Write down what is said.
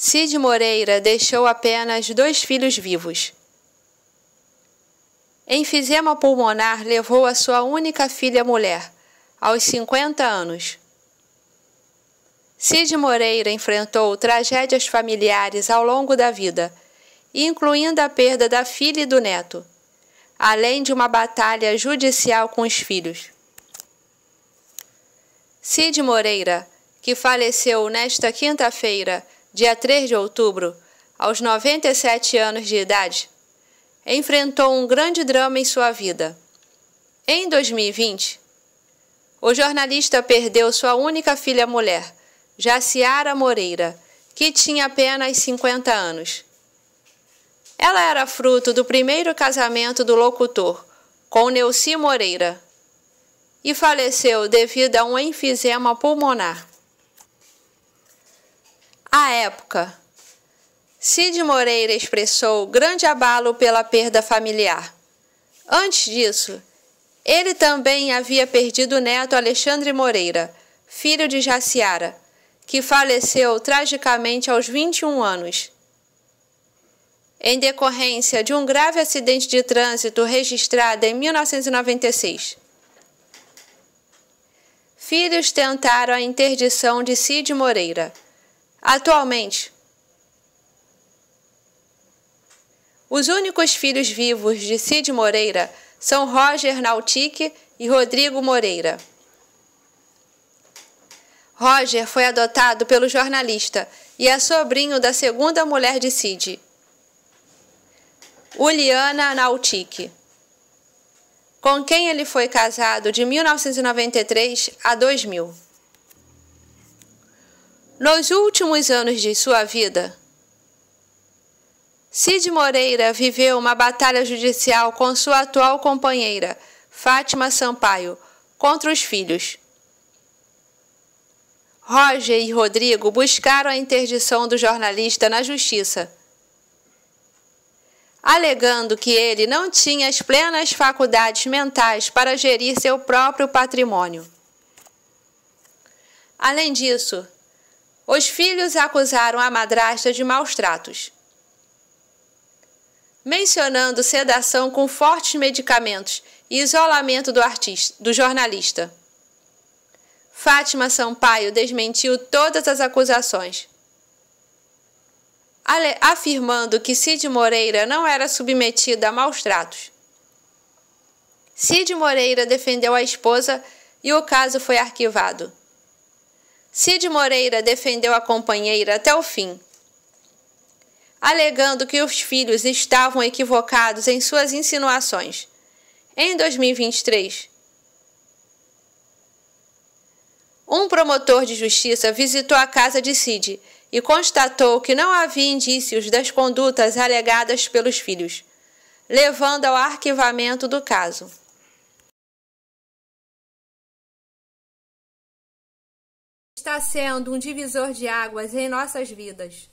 Cid Moreira deixou apenas dois filhos vivos. Enfisema pulmonar levou a sua única filha mulher, aos 50 anos. Cid Moreira enfrentou tragédias familiares ao longo da vida, incluindo a perda da filha e do neto, além de uma batalha judicial com os filhos. Cid Moreira, que faleceu nesta quinta-feira, dia 3 de outubro, aos 97 anos de idade, enfrentou um grande drama em sua vida. Em 2020, o jornalista perdeu sua única filha mulher, Jaciara Moreira, que tinha apenas 50 anos. Ela era fruto do primeiro casamento do locutor, com Neuci Moreira, e faleceu devido a um enfisema pulmonar. À época, Cid Moreira expressou grande abalo pela perda familiar. Antes disso, ele também havia perdido o neto Alexandre Moreira, filho de Jaciara, que faleceu tragicamente aos 21 anos. Em decorrência de um grave acidente de trânsito registrado em 1996. Filhos tentaram a interdição de Cid Moreira Atualmente, os únicos filhos vivos de Cid Moreira são Roger Nautique e Rodrigo Moreira. Roger foi adotado pelo jornalista e é sobrinho da segunda mulher de Cid, Uliana Nautique, com quem ele foi casado de 1993 a 2000. Nos últimos anos de sua vida, Cid Moreira viveu uma batalha judicial com sua atual companheira, Fátima Sampaio, contra os filhos. Roger e Rodrigo buscaram a interdição do jornalista na justiça, alegando que ele não tinha as plenas faculdades mentais para gerir seu próprio patrimônio. Além disso, os filhos acusaram a madrasta de maus tratos, mencionando sedação com fortes medicamentos e isolamento do, artista, do jornalista. Fátima Sampaio desmentiu todas as acusações, afirmando que Cid Moreira não era submetido a maus tratos. Cid Moreira defendeu a esposa e o caso foi arquivado. Cid Moreira defendeu a companheira até o fim, alegando que os filhos estavam equivocados em suas insinuações. Em 2023, um promotor de justiça visitou a casa de Cid e constatou que não havia indícios das condutas alegadas pelos filhos, levando ao arquivamento do caso. está sendo um divisor de águas em nossas vidas.